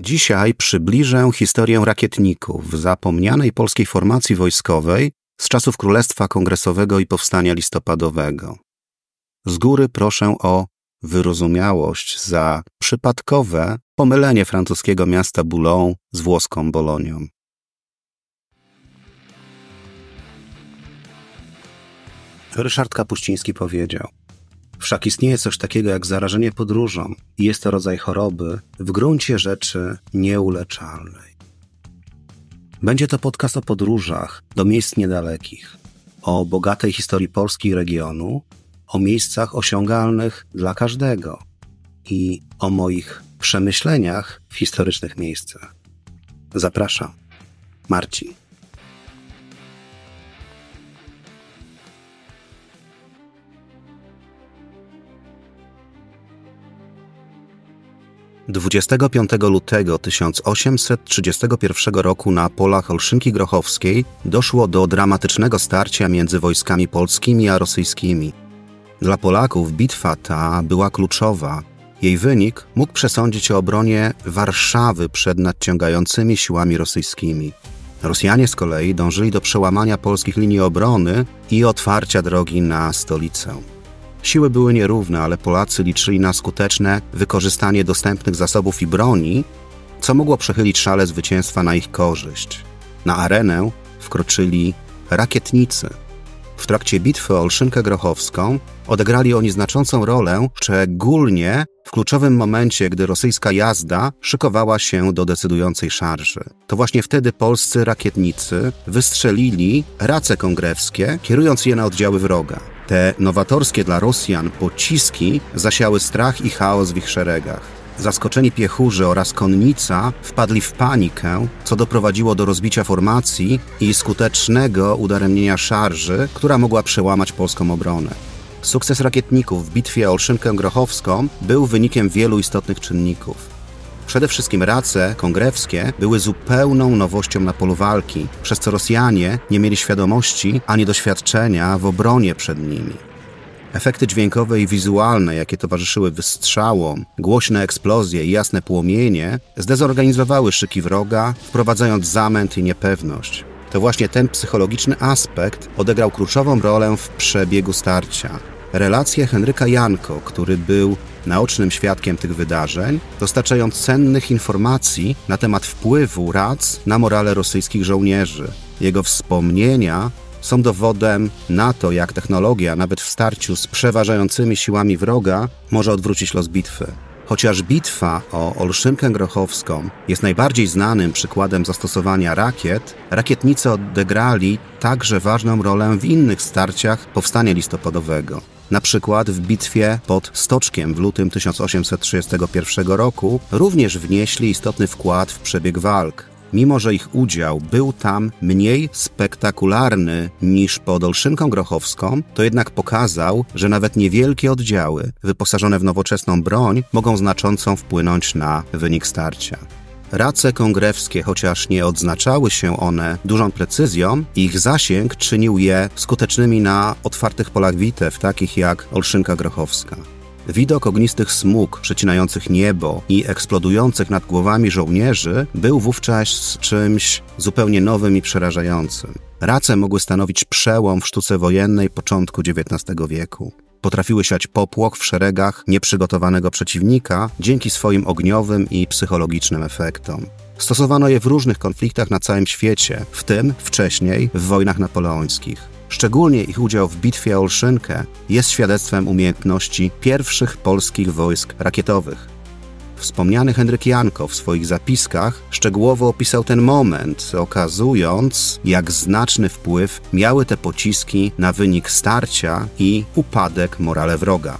Dzisiaj przybliżę historię rakietników, zapomnianej polskiej formacji wojskowej z czasów Królestwa Kongresowego i Powstania Listopadowego. Z góry proszę o wyrozumiałość za przypadkowe pomylenie francuskiego miasta Boulogne z włoską Bolonią. Ryszard Kapuściński powiedział – Wszak istnieje coś takiego jak zarażenie podróżą i jest to rodzaj choroby w gruncie rzeczy nieuleczalnej. Będzie to podcast o podróżach do miejsc niedalekich, o bogatej historii Polski i regionu, o miejscach osiągalnych dla każdego i o moich przemyśleniach w historycznych miejscach. Zapraszam. Marcin. 25 lutego 1831 roku na polach Olszynki Grochowskiej doszło do dramatycznego starcia między wojskami polskimi a rosyjskimi. Dla Polaków bitwa ta była kluczowa. Jej wynik mógł przesądzić o obronie Warszawy przed nadciągającymi siłami rosyjskimi. Rosjanie z kolei dążyli do przełamania polskich linii obrony i otwarcia drogi na stolicę. Siły były nierówne, ale Polacy liczyli na skuteczne wykorzystanie dostępnych zasobów i broni, co mogło przechylić szale zwycięstwa na ich korzyść. Na arenę wkroczyli rakietnicy. W trakcie bitwy o Olszynkę Grochowską odegrali oni znaczącą rolę, szczególnie w kluczowym momencie, gdy rosyjska jazda szykowała się do decydującej szarży. To właśnie wtedy polscy rakietnicy wystrzelili race kongrewskie, kierując je na oddziały wroga. Te nowatorskie dla Rosjan pociski zasiały strach i chaos w ich szeregach. Zaskoczeni piechurzy oraz konnica wpadli w panikę, co doprowadziło do rozbicia formacji i skutecznego udaremnienia szarży, która mogła przełamać polską obronę. Sukces rakietników w bitwie o Olszynkę Grochowską był wynikiem wielu istotnych czynników. Przede wszystkim race kongrewskie były zupełną nowością na polu walki, przez co Rosjanie nie mieli świadomości ani doświadczenia w obronie przed nimi. Efekty dźwiękowe i wizualne, jakie towarzyszyły wystrzałom, głośne eksplozje i jasne płomienie, zdezorganizowały szyki wroga, wprowadzając zamęt i niepewność. To właśnie ten psychologiczny aspekt odegrał kluczową rolę w przebiegu starcia. Relacje Henryka Janko, który był naocznym świadkiem tych wydarzeń, dostarczając cennych informacji na temat wpływu Rac na morale rosyjskich żołnierzy. Jego wspomnienia są dowodem na to, jak technologia, nawet w starciu z przeważającymi siłami wroga, może odwrócić los bitwy. Chociaż bitwa o Olszynkę Grochowską jest najbardziej znanym przykładem zastosowania rakiet, rakietnicy odegrali także ważną rolę w innych starciach powstania listopadowego. Na przykład w bitwie pod Stoczkiem w lutym 1831 roku również wnieśli istotny wkład w przebieg walk. Mimo, że ich udział był tam mniej spektakularny niż pod Olszynką Grochowską, to jednak pokazał, że nawet niewielkie oddziały, wyposażone w nowoczesną broń, mogą znacząco wpłynąć na wynik starcia. Race kongrewskie, chociaż nie odznaczały się one dużą precyzją, ich zasięg czynił je skutecznymi na otwartych polach bitew, takich jak Olszynka Grochowska. Widok ognistych smug przecinających niebo i eksplodujących nad głowami żołnierzy był wówczas czymś zupełnie nowym i przerażającym. Race mogły stanowić przełom w sztuce wojennej początku XIX wieku potrafiły siać popłoch w szeregach nieprzygotowanego przeciwnika dzięki swoim ogniowym i psychologicznym efektom. Stosowano je w różnych konfliktach na całym świecie, w tym wcześniej w wojnach napoleońskich. Szczególnie ich udział w bitwie o Olszynkę jest świadectwem umiejętności pierwszych polskich wojsk rakietowych, Wspomniany Henryk Janko w swoich zapiskach szczegółowo opisał ten moment, okazując, jak znaczny wpływ miały te pociski na wynik starcia i upadek morale wroga.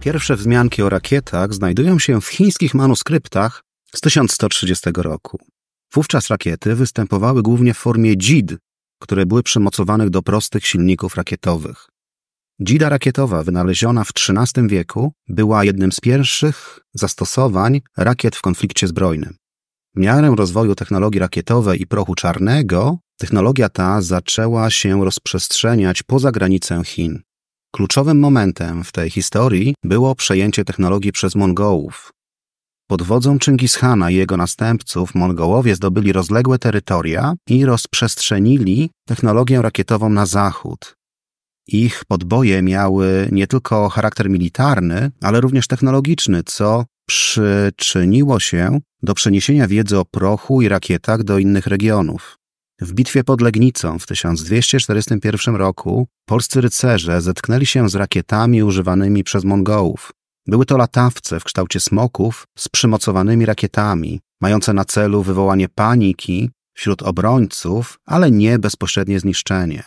Pierwsze wzmianki o rakietach znajdują się w chińskich manuskryptach z 1130 roku. Wówczas rakiety występowały głównie w formie dzid, które były przymocowane do prostych silników rakietowych. Dzida rakietowa, wynaleziona w XIII wieku, była jednym z pierwszych zastosowań rakiet w konflikcie zbrojnym. W miarę rozwoju technologii rakietowej i prochu czarnego, technologia ta zaczęła się rozprzestrzeniać poza granicę Chin. Kluczowym momentem w tej historii było przejęcie technologii przez Mongołów. Pod wodzą Chingishana i jego następców Mongołowie zdobyli rozległe terytoria i rozprzestrzenili technologię rakietową na zachód, ich podboje miały nie tylko charakter militarny, ale również technologiczny, co przyczyniło się do przeniesienia wiedzy o prochu i rakietach do innych regionów. W bitwie pod Legnicą w 1241 roku polscy rycerze zetknęli się z rakietami używanymi przez Mongołów. Były to latawce w kształcie smoków z przymocowanymi rakietami, mające na celu wywołanie paniki wśród obrońców, ale nie bezpośrednie zniszczenie.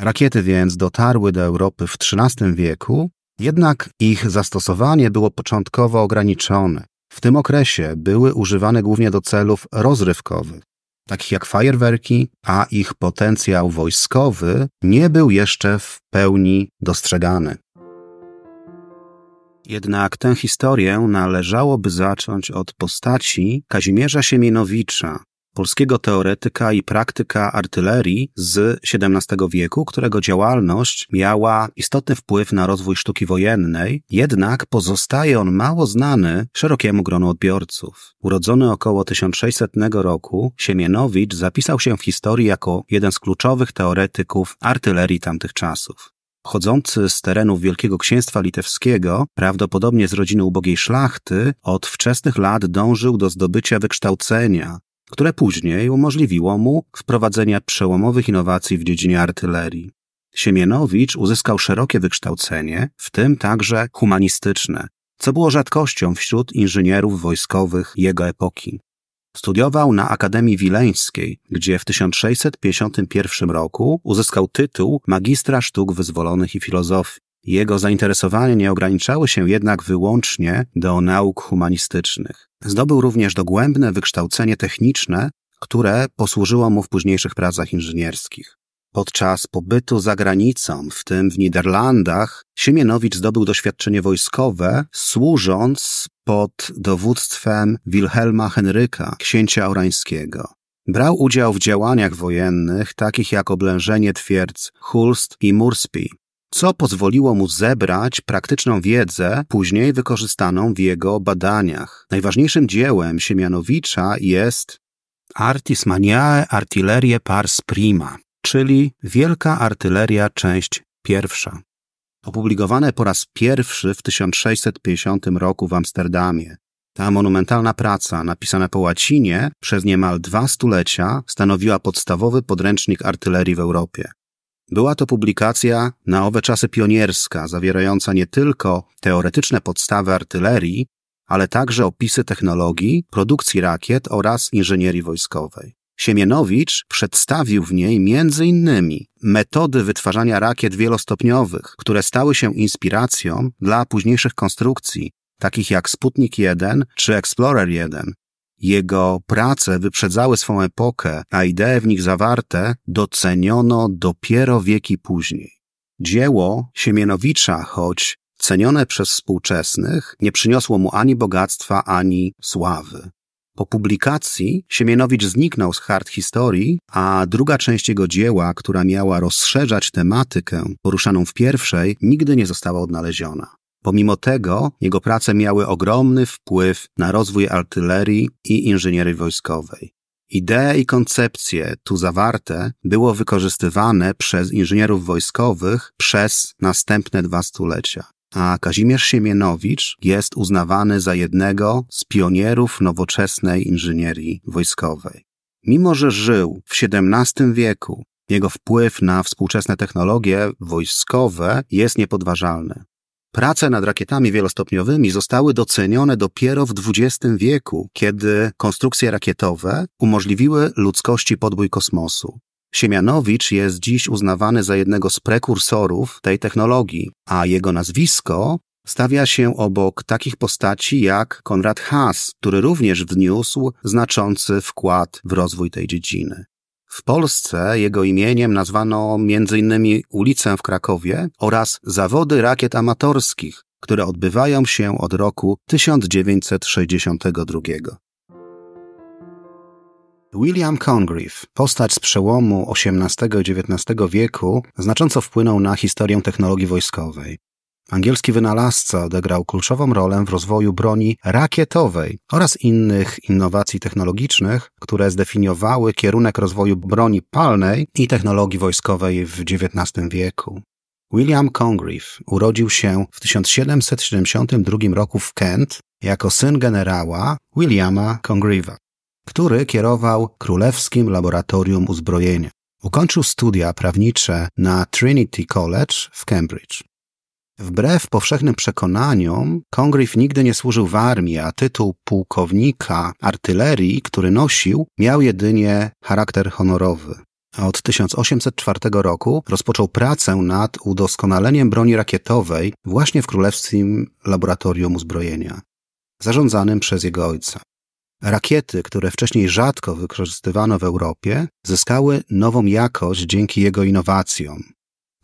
Rakiety więc dotarły do Europy w XIII wieku, jednak ich zastosowanie było początkowo ograniczone. W tym okresie były używane głównie do celów rozrywkowych, takich jak fajerwerki, a ich potencjał wojskowy nie był jeszcze w pełni dostrzegany. Jednak tę historię należałoby zacząć od postaci Kazimierza Siemienowicza, polskiego teoretyka i praktyka artylerii z XVII wieku, którego działalność miała istotny wpływ na rozwój sztuki wojennej, jednak pozostaje on mało znany szerokiemu gronu odbiorców. Urodzony około 1600 roku, Siemienowicz zapisał się w historii jako jeden z kluczowych teoretyków artylerii tamtych czasów. Chodzący z terenów Wielkiego Księstwa Litewskiego, prawdopodobnie z rodziny ubogiej szlachty, od wczesnych lat dążył do zdobycia wykształcenia, które później umożliwiło mu wprowadzenie przełomowych innowacji w dziedzinie artylerii. Siemienowicz uzyskał szerokie wykształcenie, w tym także humanistyczne, co było rzadkością wśród inżynierów wojskowych jego epoki. Studiował na Akademii Wileńskiej, gdzie w 1651 roku uzyskał tytuł magistra sztuk wyzwolonych i filozofii. Jego zainteresowania nie ograniczały się jednak wyłącznie do nauk humanistycznych. Zdobył również dogłębne wykształcenie techniczne, które posłużyło mu w późniejszych pracach inżynierskich. Podczas pobytu za granicą, w tym w Niderlandach, Siemienowicz zdobył doświadczenie wojskowe, służąc pod dowództwem Wilhelma Henryka, księcia orańskiego. Brał udział w działaniach wojennych, takich jak oblężenie twierdz Hulst i Murspi, co pozwoliło mu zebrać praktyczną wiedzę, później wykorzystaną w jego badaniach. Najważniejszym dziełem Siemianowicza jest Artis Maniae Artillerie Pars Prima, czyli Wielka Artyleria, część pierwsza. Opublikowane po raz pierwszy w 1650 roku w Amsterdamie. Ta monumentalna praca, napisana po łacinie przez niemal dwa stulecia, stanowiła podstawowy podręcznik artylerii w Europie. Była to publikacja na owe czasy pionierska, zawierająca nie tylko teoretyczne podstawy artylerii, ale także opisy technologii, produkcji rakiet oraz inżynierii wojskowej. Siemienowicz przedstawił w niej m.in. metody wytwarzania rakiet wielostopniowych, które stały się inspiracją dla późniejszych konstrukcji, takich jak Sputnik 1 czy Explorer 1, jego prace wyprzedzały swą epokę, a idee w nich zawarte doceniono dopiero wieki później. Dzieło Siemienowicza, choć cenione przez współczesnych, nie przyniosło mu ani bogactwa, ani sławy. Po publikacji Siemienowicz zniknął z hart historii, a druga część jego dzieła, która miała rozszerzać tematykę poruszaną w pierwszej, nigdy nie została odnaleziona. Pomimo tego jego prace miały ogromny wpływ na rozwój artylerii i inżynierii wojskowej. Idee i koncepcje tu zawarte było wykorzystywane przez inżynierów wojskowych przez następne dwa stulecia, a Kazimierz Siemienowicz jest uznawany za jednego z pionierów nowoczesnej inżynierii wojskowej. Mimo, że żył w XVII wieku, jego wpływ na współczesne technologie wojskowe jest niepodważalny. Prace nad rakietami wielostopniowymi zostały docenione dopiero w XX wieku, kiedy konstrukcje rakietowe umożliwiły ludzkości podbój kosmosu. Siemianowicz jest dziś uznawany za jednego z prekursorów tej technologii, a jego nazwisko stawia się obok takich postaci jak Konrad Haas, który również wniósł znaczący wkład w rozwój tej dziedziny. W Polsce jego imieniem nazwano m.in. ulicę w Krakowie oraz zawody rakiet amatorskich, które odbywają się od roku 1962. William Congreve, postać z przełomu XVIII-XIX wieku, znacząco wpłynął na historię technologii wojskowej. Angielski wynalazca odegrał kluczową rolę w rozwoju broni rakietowej oraz innych innowacji technologicznych, które zdefiniowały kierunek rozwoju broni palnej i technologii wojskowej w XIX wieku. William Congreve urodził się w 1772 roku w Kent jako syn generała Williama Congreve'a, który kierował Królewskim Laboratorium Uzbrojenia. Ukończył studia prawnicze na Trinity College w Cambridge. Wbrew powszechnym przekonaniom, Congreve nigdy nie służył w armii, a tytuł pułkownika artylerii, który nosił, miał jedynie charakter honorowy. Od 1804 roku rozpoczął pracę nad udoskonaleniem broni rakietowej właśnie w Królewskim Laboratorium Uzbrojenia, zarządzanym przez jego ojca. Rakiety, które wcześniej rzadko wykorzystywano w Europie, zyskały nową jakość dzięki jego innowacjom.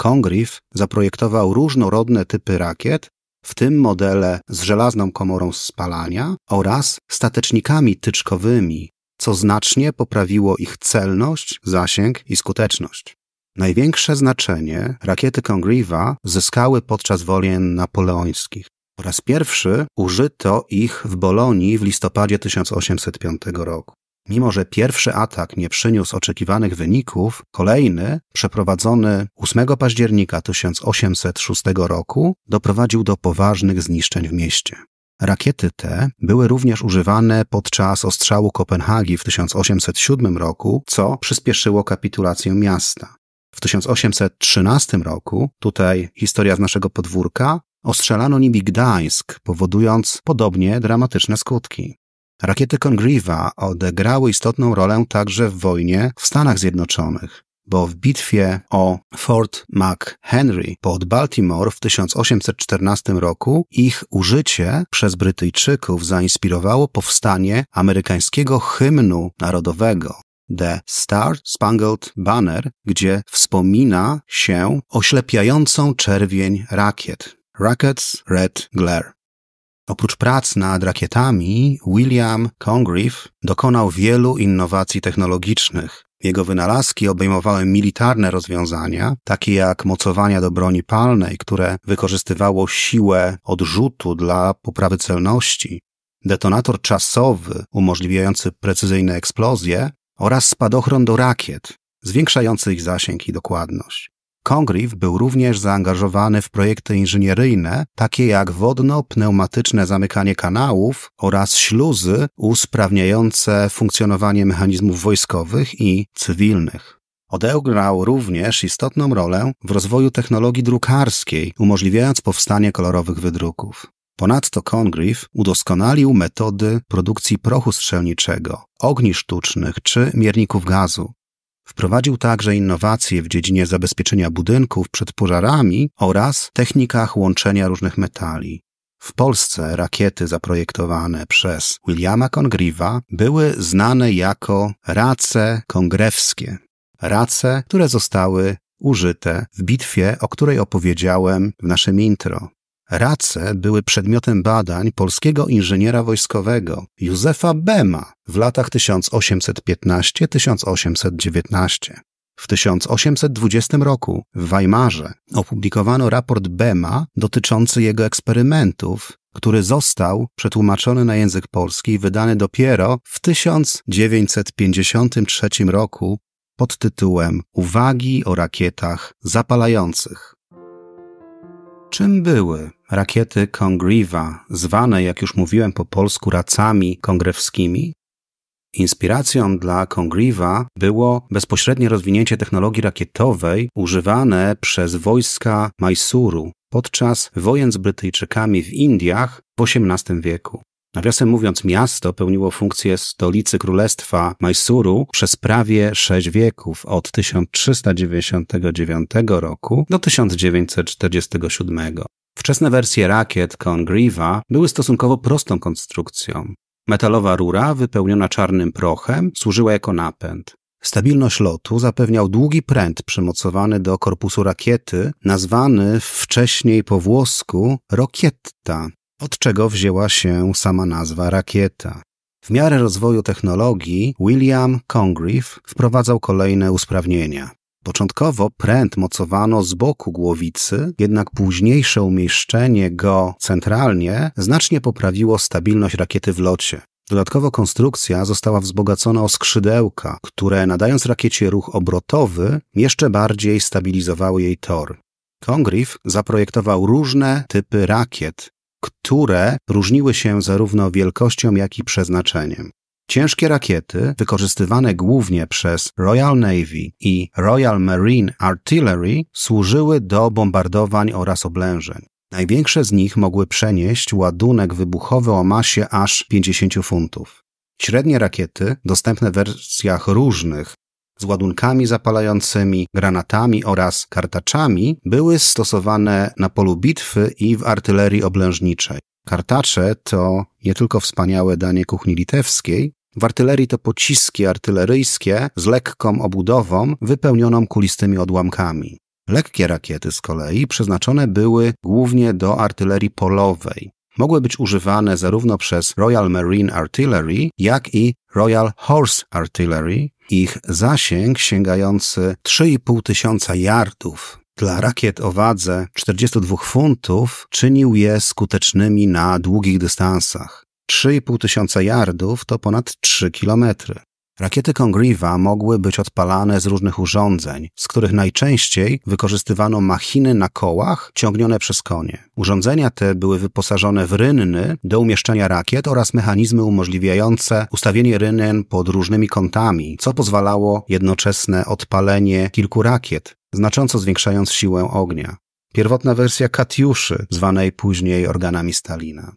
Congreve zaprojektował różnorodne typy rakiet, w tym modele z żelazną komorą spalania oraz statecznikami tyczkowymi, co znacznie poprawiło ich celność, zasięg i skuteczność. Największe znaczenie rakiety Congreve'a zyskały podczas wojen napoleońskich. Po raz pierwszy użyto ich w Bolonii w listopadzie 1805 roku. Mimo, że pierwszy atak nie przyniósł oczekiwanych wyników, kolejny, przeprowadzony 8 października 1806 roku, doprowadził do poważnych zniszczeń w mieście. Rakiety te były również używane podczas ostrzału Kopenhagi w 1807 roku, co przyspieszyło kapitulację miasta. W 1813 roku, tutaj historia z naszego podwórka, ostrzelano nimi Gdańsk, powodując podobnie dramatyczne skutki. Rakiety Congreve'a odegrały istotną rolę także w wojnie w Stanach Zjednoczonych, bo w bitwie o Fort McHenry pod Baltimore w 1814 roku ich użycie przez Brytyjczyków zainspirowało powstanie amerykańskiego hymnu narodowego. The Star Spangled Banner, gdzie wspomina się oślepiającą czerwień rakiet. Rockets Red Glare. Oprócz prac nad rakietami, William Congreve dokonał wielu innowacji technologicznych. Jego wynalazki obejmowały militarne rozwiązania, takie jak mocowania do broni palnej, które wykorzystywało siłę odrzutu dla poprawy celności, detonator czasowy umożliwiający precyzyjne eksplozje oraz spadochron do rakiet, zwiększający ich zasięg i dokładność. Congreve był również zaangażowany w projekty inżynieryjne, takie jak wodno-pneumatyczne zamykanie kanałów oraz śluzy usprawniające funkcjonowanie mechanizmów wojskowych i cywilnych. Odegrał również istotną rolę w rozwoju technologii drukarskiej, umożliwiając powstanie kolorowych wydruków. Ponadto Congreve udoskonalił metody produkcji prochu strzelniczego, ogni sztucznych czy mierników gazu. Wprowadził także innowacje w dziedzinie zabezpieczenia budynków przed pożarami oraz technikach łączenia różnych metali. W Polsce rakiety zaprojektowane przez Williama Congriva były znane jako race kongrewskie. Race, które zostały użyte w bitwie, o której opowiedziałem w naszym intro. Race były przedmiotem badań polskiego inżyniera wojskowego Józefa Bema w latach 1815-1819. W 1820 roku w Weimarze opublikowano raport Bema dotyczący jego eksperymentów, który został przetłumaczony na język polski i wydany dopiero w 1953 roku pod tytułem Uwagi o rakietach zapalających. Czym były rakiety Congreva, zwane, jak już mówiłem po polsku, racami kongrewskimi? Inspiracją dla Congreva było bezpośrednie rozwinięcie technologii rakietowej używane przez wojska Mysuru podczas wojen z Brytyjczykami w Indiach w XVIII wieku. Nawiasem mówiąc, miasto pełniło funkcję stolicy królestwa Majsuru przez prawie sześć wieków, od 1399 roku do 1947. Wczesne wersje rakiet Congreva były stosunkowo prostą konstrukcją. Metalowa rura, wypełniona czarnym prochem, służyła jako napęd. Stabilność lotu zapewniał długi pręt przymocowany do korpusu rakiety, nazwany wcześniej po włosku rokietta od czego wzięła się sama nazwa rakieta. W miarę rozwoju technologii William Congreve wprowadzał kolejne usprawnienia. Początkowo pręt mocowano z boku głowicy, jednak późniejsze umieszczenie go centralnie znacznie poprawiło stabilność rakiety w locie. Dodatkowo konstrukcja została wzbogacona o skrzydełka, które nadając rakiecie ruch obrotowy, jeszcze bardziej stabilizowały jej tor. Congreve zaprojektował różne typy rakiet, które różniły się zarówno wielkością, jak i przeznaczeniem. Ciężkie rakiety, wykorzystywane głównie przez Royal Navy i Royal Marine Artillery, służyły do bombardowań oraz oblężeń. Największe z nich mogły przenieść ładunek wybuchowy o masie aż 50 funtów. Średnie rakiety, dostępne w wersjach różnych z ładunkami zapalającymi, granatami oraz kartaczami były stosowane na polu bitwy i w artylerii oblężniczej. Kartacze to nie tylko wspaniałe danie kuchni litewskiej, w artylerii to pociski artyleryjskie z lekką obudową wypełnioną kulistymi odłamkami. Lekkie rakiety z kolei przeznaczone były głównie do artylerii polowej mogły być używane zarówno przez Royal Marine Artillery, jak i Royal Horse Artillery. Ich zasięg sięgający 3,5 tysiąca yardów dla rakiet o wadze 42 funtów czynił je skutecznymi na długich dystansach. 3,5 tysiąca yardów to ponad 3 kilometry. Rakiety Congreva mogły być odpalane z różnych urządzeń, z których najczęściej wykorzystywano machiny na kołach ciągnione przez konie. Urządzenia te były wyposażone w rynny do umieszczenia rakiet oraz mechanizmy umożliwiające ustawienie rynen pod różnymi kątami, co pozwalało jednoczesne odpalenie kilku rakiet, znacząco zwiększając siłę ognia. Pierwotna wersja Katiuszy, zwanej później organami Stalina.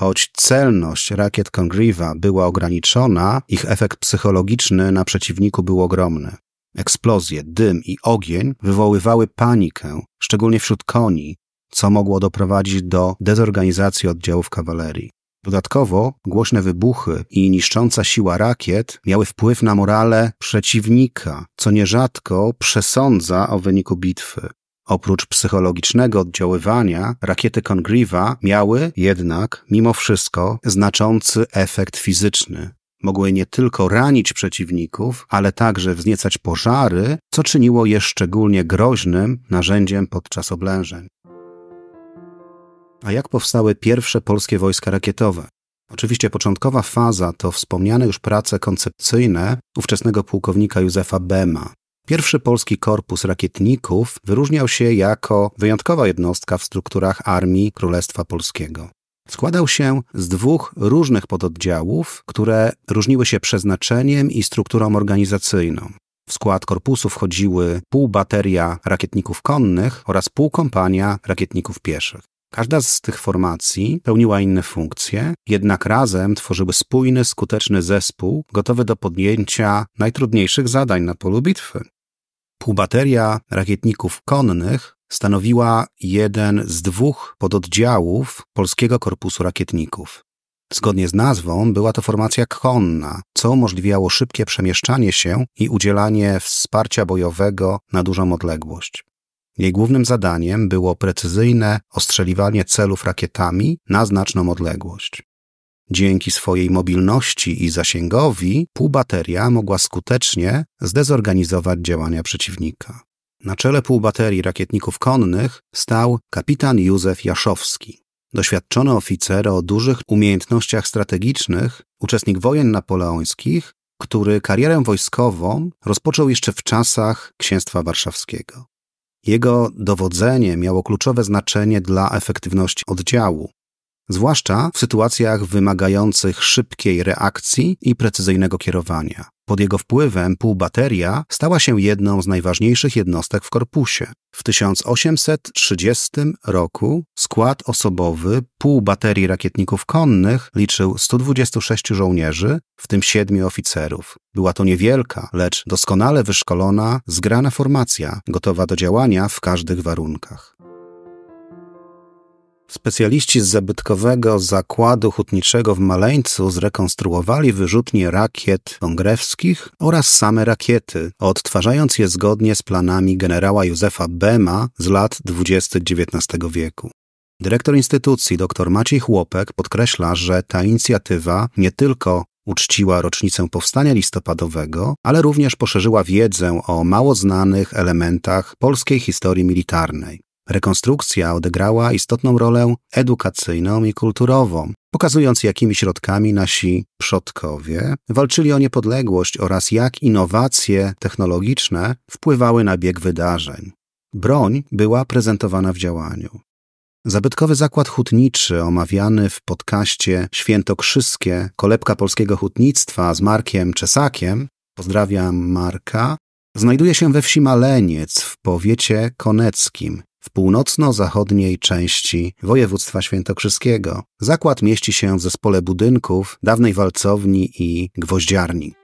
Choć celność rakiet Congreve'a była ograniczona, ich efekt psychologiczny na przeciwniku był ogromny. Eksplozje, dym i ogień wywoływały panikę, szczególnie wśród koni, co mogło doprowadzić do dezorganizacji oddziałów kawalerii. Dodatkowo głośne wybuchy i niszcząca siła rakiet miały wpływ na morale przeciwnika, co nierzadko przesądza o wyniku bitwy oprócz psychologicznego oddziaływania, rakiety Congrieve'a miały jednak mimo wszystko znaczący efekt fizyczny. Mogły nie tylko ranić przeciwników, ale także wzniecać pożary, co czyniło je szczególnie groźnym narzędziem podczas oblężeń. A jak powstały pierwsze polskie wojska rakietowe? Oczywiście początkowa faza to wspomniane już prace koncepcyjne ówczesnego pułkownika Józefa Bema. Pierwszy polski korpus rakietników wyróżniał się jako wyjątkowa jednostka w strukturach Armii Królestwa Polskiego. Składał się z dwóch różnych pododdziałów, które różniły się przeznaczeniem i strukturą organizacyjną. W skład korpusu wchodziły pół bateria rakietników konnych oraz pół kompania rakietników pieszych. Każda z tych formacji pełniła inne funkcje, jednak razem tworzyły spójny, skuteczny zespół gotowy do podjęcia najtrudniejszych zadań na polu bitwy. Półbateria rakietników konnych stanowiła jeden z dwóch pododdziałów Polskiego Korpusu Rakietników. Zgodnie z nazwą była to formacja konna, co umożliwiało szybkie przemieszczanie się i udzielanie wsparcia bojowego na dużą odległość. Jej głównym zadaniem było precyzyjne ostrzeliwanie celów rakietami na znaczną odległość. Dzięki swojej mobilności i zasięgowi półbateria mogła skutecznie zdezorganizować działania przeciwnika. Na czele półbaterii rakietników konnych stał kapitan Józef Jaszowski. Doświadczony oficer o dużych umiejętnościach strategicznych, uczestnik wojen napoleońskich, który karierę wojskową rozpoczął jeszcze w czasach Księstwa Warszawskiego. Jego dowodzenie miało kluczowe znaczenie dla efektywności oddziału, zwłaszcza w sytuacjach wymagających szybkiej reakcji i precyzyjnego kierowania. Pod jego wpływem półbateria stała się jedną z najważniejszych jednostek w korpusie. W 1830 roku skład osobowy półbaterii rakietników konnych liczył 126 żołnierzy, w tym 7 oficerów. Była to niewielka, lecz doskonale wyszkolona, zgrana formacja, gotowa do działania w każdych warunkach. Specjaliści z zabytkowego zakładu hutniczego w Maleńcu zrekonstruowali wyrzutnie rakiet kongrewskich oraz same rakiety, odtwarzając je zgodnie z planami generała Józefa Bema z lat 20 XIX wieku. Dyrektor instytucji dr Maciej Chłopek podkreśla, że ta inicjatywa nie tylko uczciła rocznicę powstania listopadowego, ale również poszerzyła wiedzę o mało znanych elementach polskiej historii militarnej. Rekonstrukcja odegrała istotną rolę edukacyjną i kulturową, pokazując jakimi środkami nasi przodkowie walczyli o niepodległość oraz jak innowacje technologiczne wpływały na bieg wydarzeń. Broń była prezentowana w działaniu. Zabytkowy zakład hutniczy omawiany w podcaście Świętokrzyskie kolebka polskiego hutnictwa z Markiem Czesakiem, pozdrawiam Marka, znajduje się we wsi Maleniec w powiecie koneckim, w północno-zachodniej części województwa świętokrzyskiego zakład mieści się w zespole budynków dawnej walcowni i gwoździarni.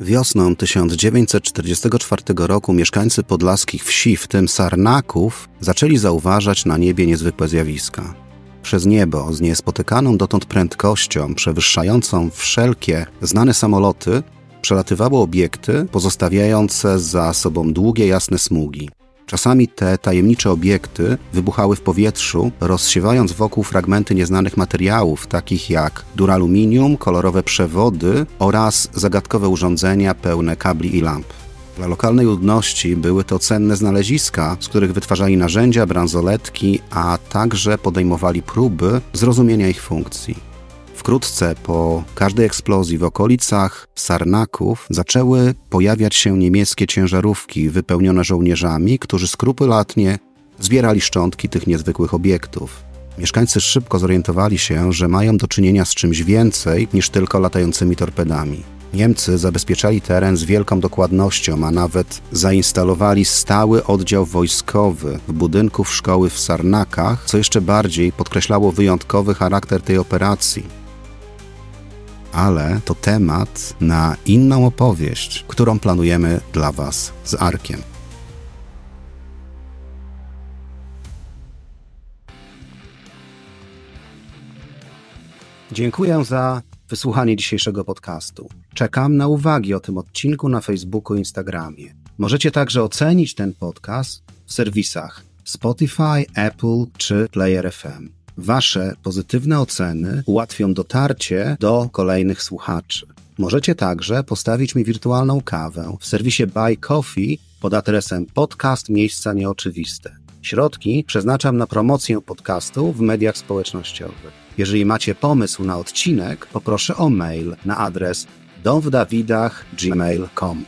Wiosną 1944 roku mieszkańcy podlaskich wsi, w tym Sarnaków, zaczęli zauważać na niebie niezwykłe zjawiska. Przez niebo z niespotykaną dotąd prędkością, przewyższającą wszelkie znane samoloty, Przelatywały obiekty, pozostawiające za sobą długie, jasne smugi. Czasami te tajemnicze obiekty wybuchały w powietrzu, rozsiewając wokół fragmenty nieznanych materiałów, takich jak duraluminium, kolorowe przewody oraz zagadkowe urządzenia pełne kabli i lamp. Dla lokalnej ludności były to cenne znaleziska, z których wytwarzali narzędzia, bransoletki, a także podejmowali próby zrozumienia ich funkcji. Wkrótce po każdej eksplozji w okolicach Sarnaków zaczęły pojawiać się niemieckie ciężarówki wypełnione żołnierzami, którzy skrupulatnie zbierali szczątki tych niezwykłych obiektów. Mieszkańcy szybko zorientowali się, że mają do czynienia z czymś więcej niż tylko latającymi torpedami. Niemcy zabezpieczali teren z wielką dokładnością, a nawet zainstalowali stały oddział wojskowy w budynku w szkoły w Sarnakach, co jeszcze bardziej podkreślało wyjątkowy charakter tej operacji ale to temat na inną opowieść, którą planujemy dla Was z Arkiem. Dziękuję za wysłuchanie dzisiejszego podcastu. Czekam na uwagi o tym odcinku na Facebooku i Instagramie. Możecie także ocenić ten podcast w serwisach Spotify, Apple czy Player FM. Wasze pozytywne oceny ułatwią dotarcie do kolejnych słuchaczy. Możecie także postawić mi wirtualną kawę w serwisie Buy Coffee pod adresem podcast Miejsca Nieoczywiste. Środki przeznaczam na promocję podcastu w mediach społecznościowych. Jeżeli macie pomysł na odcinek, poproszę o mail na adres domwdawidach.gmail.com.